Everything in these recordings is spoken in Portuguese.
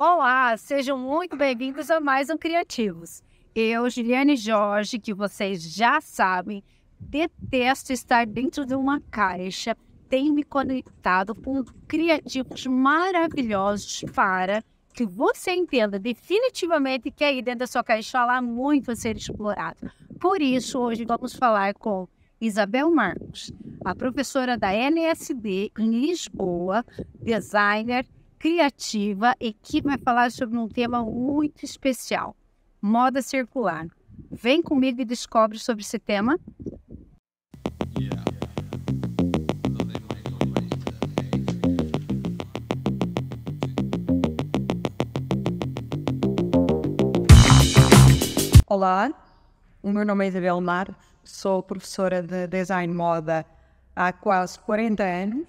Olá, sejam muito bem-vindos a mais um Criativos. Eu, Juliane Jorge, que vocês já sabem, detesto estar dentro de uma caixa, tenho me conectado com criativos maravilhosos para que você entenda definitivamente que aí dentro da sua caixa há muito a ser explorado. Por isso, hoje vamos falar com Isabel Marcos, a professora da LSD em Lisboa, designer, criativa e que vai falar sobre um tema muito especial: moda circular. Vem comigo e descobre sobre esse tema. Olá, o meu nome é Isabel Mar, sou professora de design moda há quase 40 anos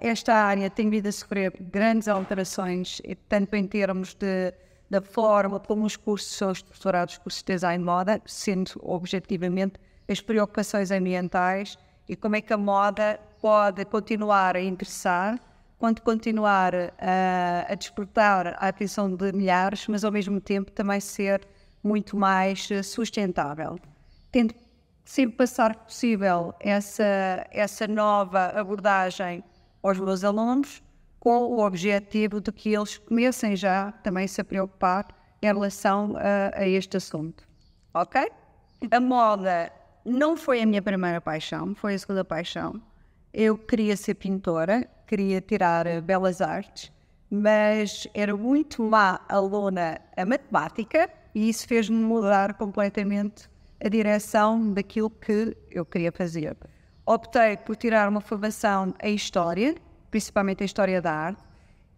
esta área tem vindo a sofrer grandes alterações, tanto em termos de, da forma como os cursos são estruturados, cursos de design moda, sendo objetivamente as preocupações ambientais e como é que a moda pode continuar a interessar, quando continuar a, eh, a despertar a atenção de milhares, mas ao mesmo tempo também ser muito mais eh, sustentável. Tendo sempre passar possível essa, essa nova abordagem aos meus alunos com o objetivo de que eles comecem já também a se preocupar em relação a, eh, a este assunto. Ok? A moda não foi a minha primeira paixão, foi a segunda paixão. Eu queria ser pintora, queria tirar eh, belas artes, mas era muito má aluna a matemática e isso fez-me mudar completamente a direção daquilo que eu queria fazer optei por tirar uma formação em História, principalmente em História da Arte,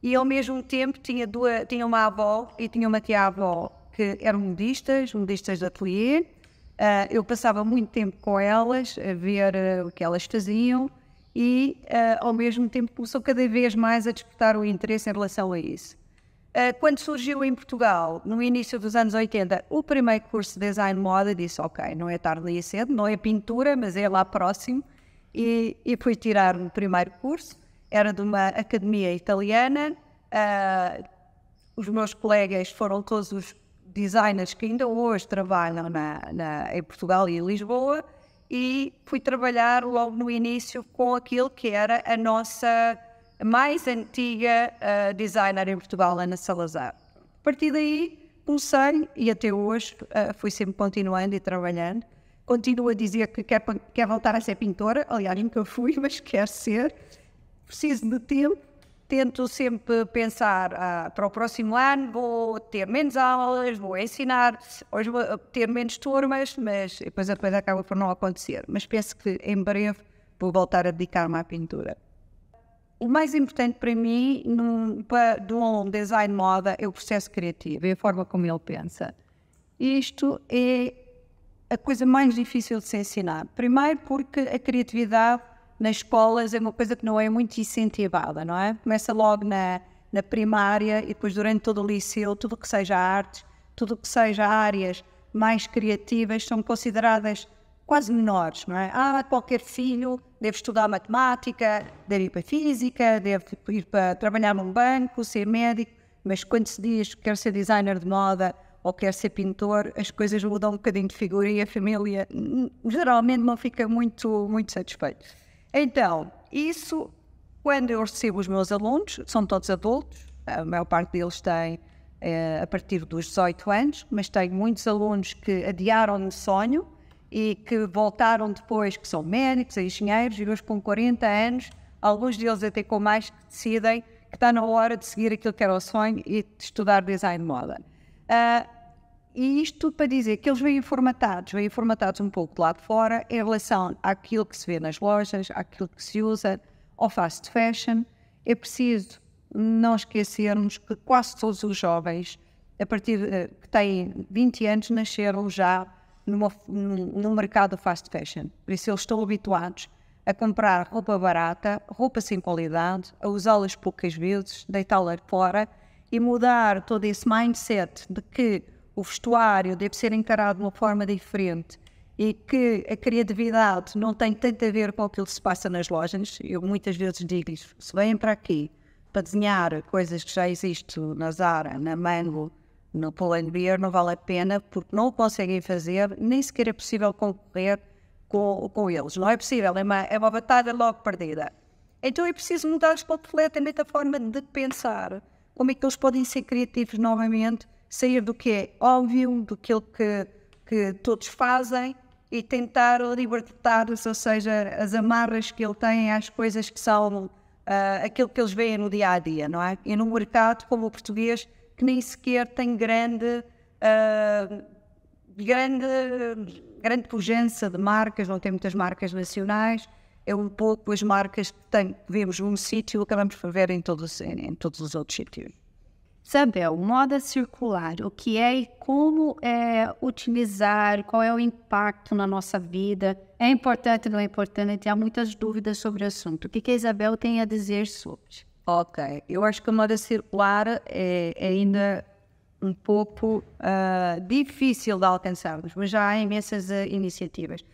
e ao mesmo tempo tinha, duas, tinha uma avó e tinha uma tia-avó que eram modistas, modistas de ateliê. Uh, eu passava muito tempo com elas, a ver uh, o que elas faziam e, uh, ao mesmo tempo, começou cada vez mais a despertar o interesse em relação a isso. quando surgiu em Portugal, no início dos anos 80, o primeiro curso de design moda, disse: Ok, não é tarde nem é cedo, não é pintura, mas é lá próximo e, e fui tirar o primeiro curso. Era de uma academia italiana. Uh, os meus colegas foram todos os designers que ainda hoje trabalham na, na, em Portugal e em Lisboa. E fui trabalhar logo no início com aquilo que era a nossa mais antiga uh, designer em Portugal, Ana Salazar. A partir daí, comecei e até hoje uh, fui sempre continuando e trabalhando continua a dizer que quer, quer voltar a ser pintora, aliás, nunca fui, mas quer ser. Preciso de tempo. Tento sempre pensar ah, para o próximo ano vou ter menos aulas, vou ensinar, hoje vou ter menos turmas, mas depois a coisa acaba por não acontecer. Mas penso que em breve vou voltar a dedicar-me à pintura. O mais importante para mim, num, para, de um design moda, é o processo criativo, é a forma como ele pensa. Isto é a coisa mais difícil de se ensinar. Primeiro, porque a criatividade nas escolas é uma coisa que não é muito incentivada, não é? Começa logo na, na primária e depois durante todo o liceu, tudo o que seja artes, tudo o que seja áreas mais criativas são consideradas quase menores, não é? Ah, qualquer filho deve estudar matemática, deve ir para física, deve ir para trabalhar num banco, ser médico, mas quando se diz que quer ser designer de moda ou quer ser pintor, as coisas mudam um bocadinho de figura e a família hum, geralmente não fica muito, muito satisfeita. Então, isso, quando eu recebo os meus alunos, são todos adultos, a maior parte deles tem eh, a partir dos 18 anos, mas tenho muitos alunos que adiaram o sonho e que voltaram depois, que são médicos, engenheiros, e hoje com 40 anos, alguns deles até com mais, que decidem que está na hora de seguir aquilo que era o sonho e de estudar design de moda. Uh, e isto tudo para dizer que eles vêm formatados, vêm formatados um pouco de lado fora em relação àquilo que se vê nas lojas, àquilo que se usa, ao fast fashion. É preciso não esquecermos que quase todos os jovens, a partir de, que têm 20 anos, nasceram já numa, no mercado fast fashion. Por isso eles estão habituados a comprar roupa barata, roupa sem qualidade, a usá-las poucas vezes, deitá-la fora e mudar todo esse mindset de que o vestuário deve ser encarado de uma forma diferente e que a criatividade não tem tanto a ver com aquilo que se passa nas lojas. Eu muitas vezes digo-lhes: se vêm para aqui para desenhar coisas que já existem na Zara, na Mango, no Pull Beer, não vale a pena porque não o conseguem fazer, nem sequer é possível concorrer com, com eles. Não é possível, é uma, é uma batalha logo perdida. Então é preciso mudar os é a de forma de pensar. Como é que eles podem ser criativos novamente? sair do que é óbvio, do que, que todos fazem e tentar libertar, ou seja, as amarras que ele tem às coisas que são uh, aquilo que eles veem no dia a dia, não é? E num mercado como o português, que nem sequer tem grande, uh, grande, grande pujança de marcas, não tem muitas marcas nacionais, é um pouco as marcas que, tem, que vemos num sítio acabamos por ver em todos, em, em todos os outros sítios. Isabel, moda circular, o que é e como é, utilizar, qual é o impacto na nossa vida? É importante ou não é importante? Há muitas dúvidas sobre o assunto. O que, que a Isabel tem a dizer sobre? Ok, eu acho que a moda circular é, é ainda um pouco uh, difícil de alcançarmos, mas já há imensas uh, iniciativas.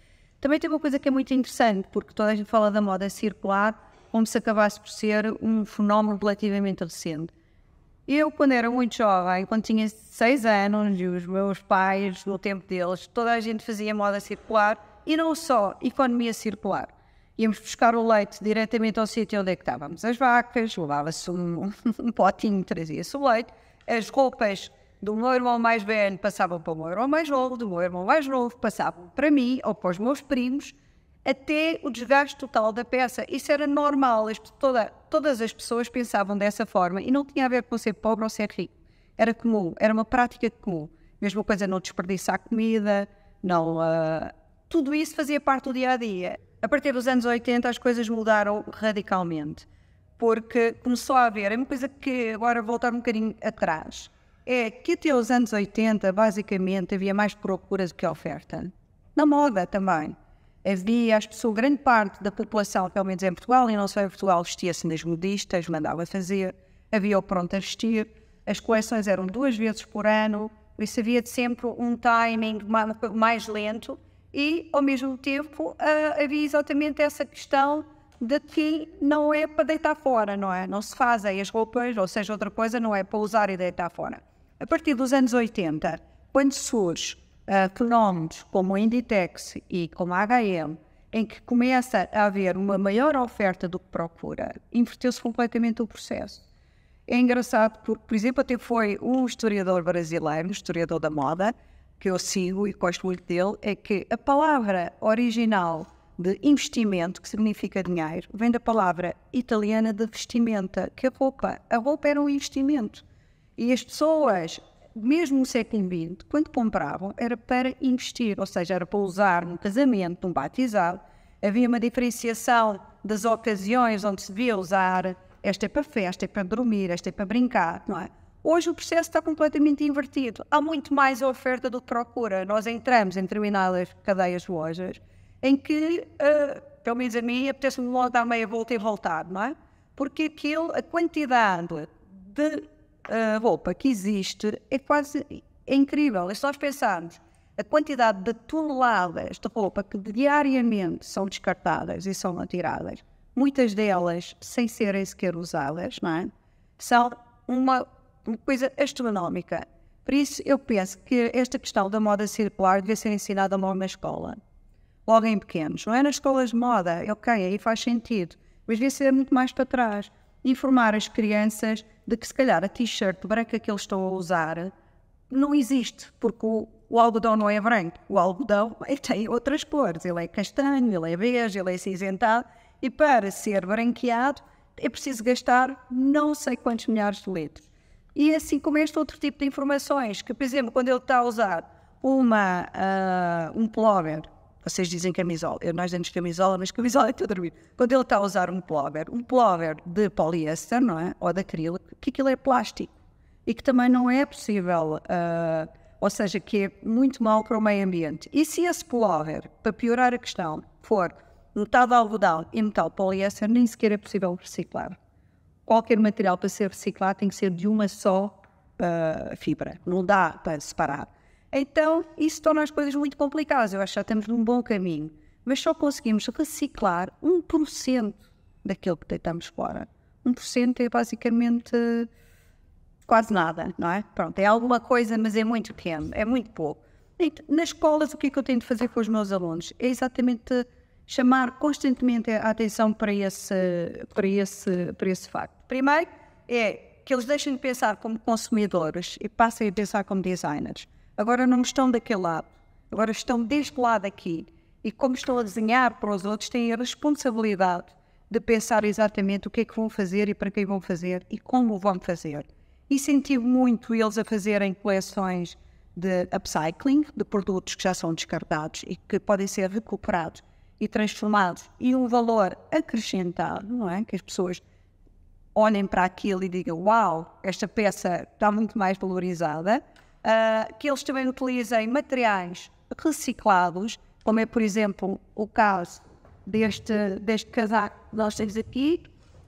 Também tem uma coisa que é muito interessante, porque toda a gente fala da moda circular como se acabasse por ser um fenómeno relativamente recente eu, quando era muito jovem, quando tinha seis anos, e os meus pais, no tempo deles, toda a gente fazia moda circular e não só economia circular. Íamos buscar o leite diretamente ao sítio onde é que estávamos as vacas, levava-se um, um potinho, trazia-se o leite, as roupas do meu irmão mais velho passavam para o meu irmão mais novo, do meu irmão mais novo passavam para mim ou para os meus primos, até o desgaste total da peça. Isso era normal, toda, todas as pessoas pensavam dessa forma e não tinha a ver com ser pobre ou ser rico. Era comum, era uma prática comum. Mesma coisa, não desperdiçar comida, não. Uh, tudo isso fazia parte do dia a dia. A partir dos anos 80 as coisas mudaram radicalmente, porque começou a haver, é uma coisa que agora voltar um bocadinho atrás, é que até os anos 80 basicamente havia mais procura do que oferta. Na moda também havia, acho que grande parte da população, pelo menos em Portugal, e não só em Portugal, vestia-se nas modistas, mandava fazer, havia o pronto a vestir, as coleções eram duas vezes por ano, por isso havia de sempre um timing mais lento e, ao mesmo tempo, ah, havia exatamente essa questão de que não é para deitar fora, não é? Não se fazem as roupas, ou seja, outra coisa, não é para usar e deitar fora. A partir dos anos 80, quando surge uh, fenómenos como o Inditex e como a H&M, em que começa a haver uma maior oferta do que procura, inverteu-se completamente o processo. É engraçado porque, por exemplo, até foi um historiador brasileiro, um historiador da moda, que eu sigo e gosto muito dele, é que a palavra original de investimento, que significa dinheiro, vem da palavra italiana de vestimenta, que é roupa. A roupa era um investimento. E as pessoas mesmo no século XX, quando compravam, era para investir, ou seja, era para usar num casamento, num batizado. Havia uma diferenciação das ocasiões onde se devia usar. Esta é para festa, esta é para dormir, esta é para brincar, não é? Hoje o processo está completamente invertido. Há muito mais oferta do que procura. Nós entramos em determinadas cadeias de lojas em que, uh, pelo menos a mim, apetece-me logo dar meia volta e voltar, não é? Porque aquilo, a quantidade de uh, roupa que existe é quase é incrível. É só pensarmos a quantidade de toneladas de roupa que diariamente são descartadas e são atiradas, muitas delas sem serem sequer usadas, não é? são uma, coisa astronómica. Por isso, eu penso que esta questão da moda circular devia ser ensinada logo na escola, logo em pequenos. Não é nas escolas de moda, ok, aí faz sentido, mas devia ser muito mais para trás informar as crianças de que se calhar a t-shirt branca que eles estão a usar não existe, porque o, o algodão não é branco. O algodão tem outras cores. Ele é castanho, ele é bege, ele é cinzentado. E para ser branqueado é preciso gastar não sei quantos milhares de litros. E assim como este outro tipo de informações, que por exemplo, quando ele está a usar uma, uh, um plover vocês dizem camisola. Eu, nós dizemos camisola, mas camisola é tudo a dormir. Quando ele está a usar um plover, um plover de poliéster, não é? Ou de acrílico, que aquilo é plástico. E que também não é possível, uh, ou seja, que é muito mal para o meio ambiente. E se esse plover, para piorar a questão, for metade algodão e metal poliéster, nem sequer é possível reciclar. Qualquer material para ser reciclado tem que ser de uma só uh, fibra. Não dá para separar. Então, isso torna as coisas muito complicadas. Eu acho que já estamos num bom caminho. Mas só conseguimos reciclar 1% daquilo que deitamos fora. 1% é basicamente eh, quase nada, não é? Pronto, é alguma coisa, mas é muito pequeno, é muito pouco. Então, Nas escolas, o que é que eu tenho de fazer com os meus alunos? É exatamente chamar constantemente a atenção para esse, para esse, para esse facto. Primeiro é que eles deixem de pensar como consumidores e passem a pensar como designers agora não estão daquele lado, agora estão deste lado aqui. E como estão a desenhar para os outros, têm a responsabilidade de pensar exatamente o que é que vão fazer e para quem vão fazer e como vão fazer. E senti muito eles a fazerem coleções de upcycling, de produtos que já são descartados e que podem ser recuperados e transformados e um valor acrescentado, não é? Que as pessoas olhem para aquilo e digam: Uau, esta peça está muito mais valorizada uh, que eles também utilizem materiais reciclados, como é, por exemplo, o caso deste, deste casaco que nós temos aqui.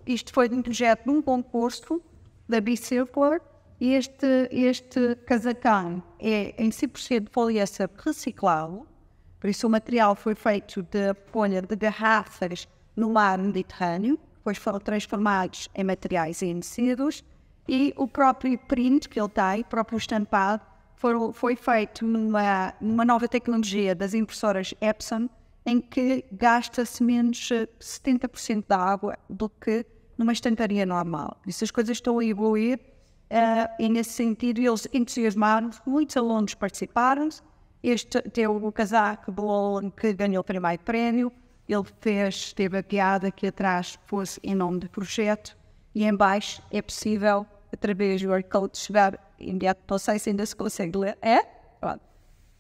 Isto foi um projeto de um concurso da B-Circular. Este, este casacão é em 100% de poliéster reciclado, por isso o material foi feito de folha de garrafas no mar Mediterrâneo, depois foram transformados em materiais e tecidos. E o próprio print que ele tem, o próprio estampado, foi, foi feito numa, numa nova tecnologia das impressoras Epson, em que gasta-se menos 70% eh, da água do que numa estamparia normal. Essas coisas estão a evoluir uh, e, nesse sentido, eles entusiasmaram-se. Muitos alunos participaram. -se. Este teu o casaco do aluno que ganhou o primeiro prémio. Ele fez, teve a piada que atrás fosse em nome do projeto. E, em baixo, é possível através do workout chegar imediato para o se ainda se consegue ler. É? Pronto.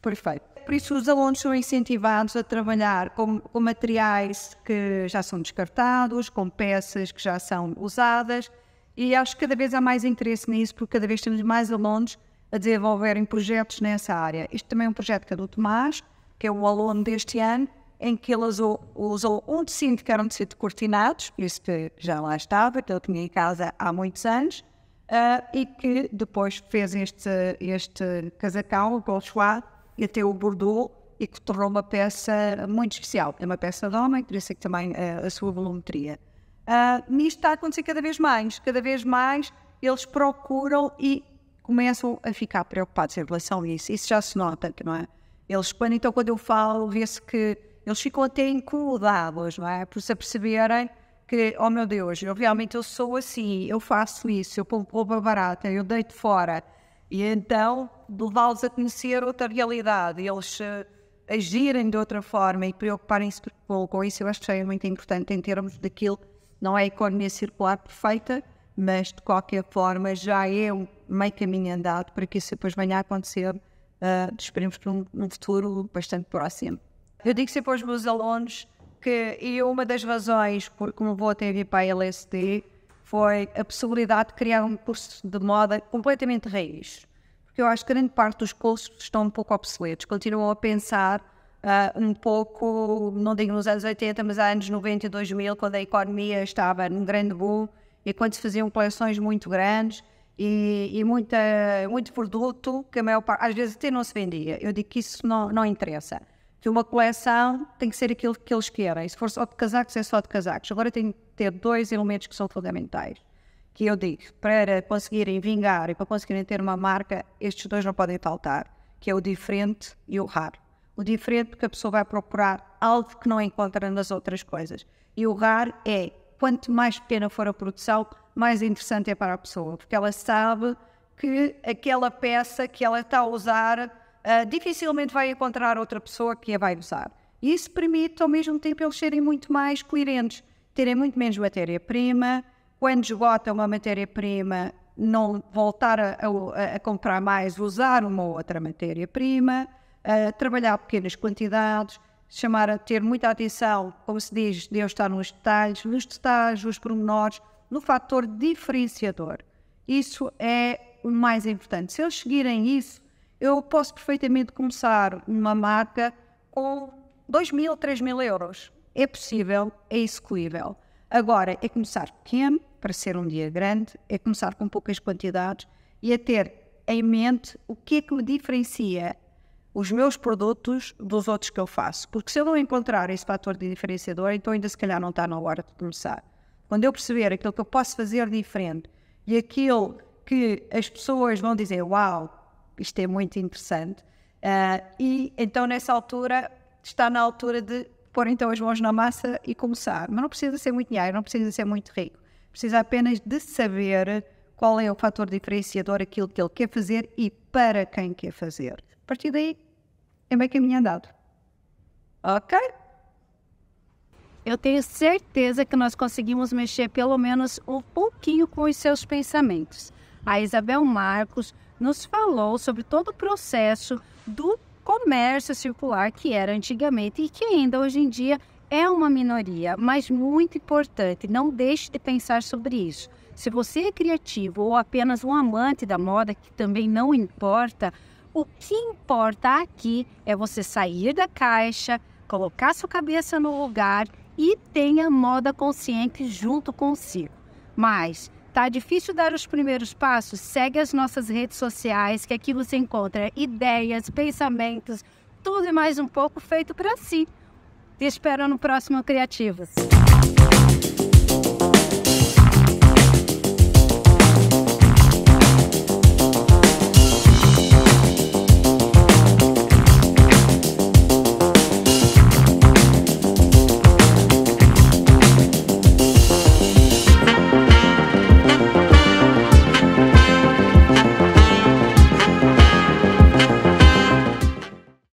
Perfeito. Por isso, os alunos são incentivados a trabalhar com, com materiais que já são descartados, com peças que já são usadas, e acho que cada vez há mais interesse nisso, porque cada vez temos mais alunos a desenvolverem projetos nessa área. Isto também é um projeto que é do Tomás, que é um aluno deste ano, em que ele usou, usou um tecido que eram um tecido cortinados, por isso que já lá estava, que ele tinha em casa há muitos anos, uh, e que depois fez este, este casacão, Golchois, e até o Bordeaux, e que tornou uma peça muito especial. É uma peça de homem, por isso é que também uh, a sua volumetria. Uh, nisto está a acontecer cada vez mais, cada vez mais eles procuram e começam a ficar preocupados em relação a isso. Isso já se nota, não é? Eles, quando, então, quando eu falo, vê-se que eles ficam até incomodados, não é? Por se aperceberem que, oh meu Deus, eu realmente eu sou assim, eu faço isso, eu poupo a barata, eu deito fora. E então levá-los a conhecer outra realidade, eles uh, agirem de outra forma e preocuparem-se com isso, eu acho que é muito importante em termos daquilo. Não é a economia circular perfeita, mas de qualquer forma já é um meio caminho andado para que isso depois venha a acontecer. Uh, esperemos por um, um futuro bastante próximo. Eu digo sempre aos meus alunos que e uma das razões por que me vou até vir para a LSD foi a possibilidade de criar um curso de moda completamente raiz. Porque eu acho que grande parte dos cursos estão um pouco obsoletos, continuam a pensar uh, um pouco, não digo nos anos 80, mas anos 90 e 2000, quando a economia estava num grande boom e quando se faziam coleções muito grandes e, e muita, muito produto que a maior parte, às vezes até não se vendia. Eu digo que isso não, não interessa que uma coleção tem que ser aquilo que eles querem. Se for só de casacos, é só de casacos. Agora tem que ter dois elementos que são fundamentais, que eu digo, para conseguirem vingar e para conseguirem ter uma marca, estes dois não podem faltar, que é o diferente e o raro. O diferente porque a pessoa vai procurar algo que não encontra nas outras coisas. E o raro é, quanto mais pequena for a produção, mais interessante é para a pessoa, porque ela sabe que aquela peça que ela está a usar uh, dificilmente vai encontrar outra pessoa que a vai usar. E isso permite, ao mesmo tempo, eles serem muito mais coerentes, terem muito menos matéria-prima. Quando esgotam uma matéria-prima, não voltar a, a, a, comprar mais, usar uma ou outra matéria-prima, uh, trabalhar pequenas quantidades, chamar a ter muita atenção, como se diz, Deus está nos detalhes, nos detalhes, nos pormenores, no fator diferenciador. Isso é o mais importante. Se eles seguirem isso, eu posso perfeitamente começar uma marca com 2 mil, 3 mil euros. É possível, é execuível. Agora, é começar pequeno, para ser um dia grande, é começar com poucas quantidades e é ter em mente o que é que me diferencia os meus produtos dos outros que eu faço. Porque se eu não encontrar esse fator de diferenciador, então ainda se calhar não está na hora de começar. Quando eu perceber aquilo que eu posso fazer diferente e aquilo que as pessoas vão dizer, uau, isto é muito interessante. Uh, e então, nessa altura, está na altura de pôr então as mãos na massa e começar. Mas não precisa ser muito dinheiro, não precisa ser muito rico. Precisa apenas de saber qual é o fator diferenciador, aquilo que ele quer fazer e para quem quer fazer. A partir daí, é a caminho andado. Ok? Eu tenho certeza que nós conseguimos mexer pelo menos um pouquinho com os seus pensamentos. A Isabel Marcos nos falou sobre todo o processo do comércio circular que era antigamente e que ainda hoje em dia é uma minoria, mas muito importante. Não deixe de pensar sobre isso. Se você é criativo ou apenas um amante da moda, que também não importa, o que importa aqui é você sair da caixa, colocar sua cabeça no lugar e tenha moda consciente junto consigo. Mas Tá difícil dar os primeiros passos? Segue as nossas redes sociais, que aqui você encontra ideias, pensamentos, tudo e mais um pouco feito para si. Te espero no próximo Criativos.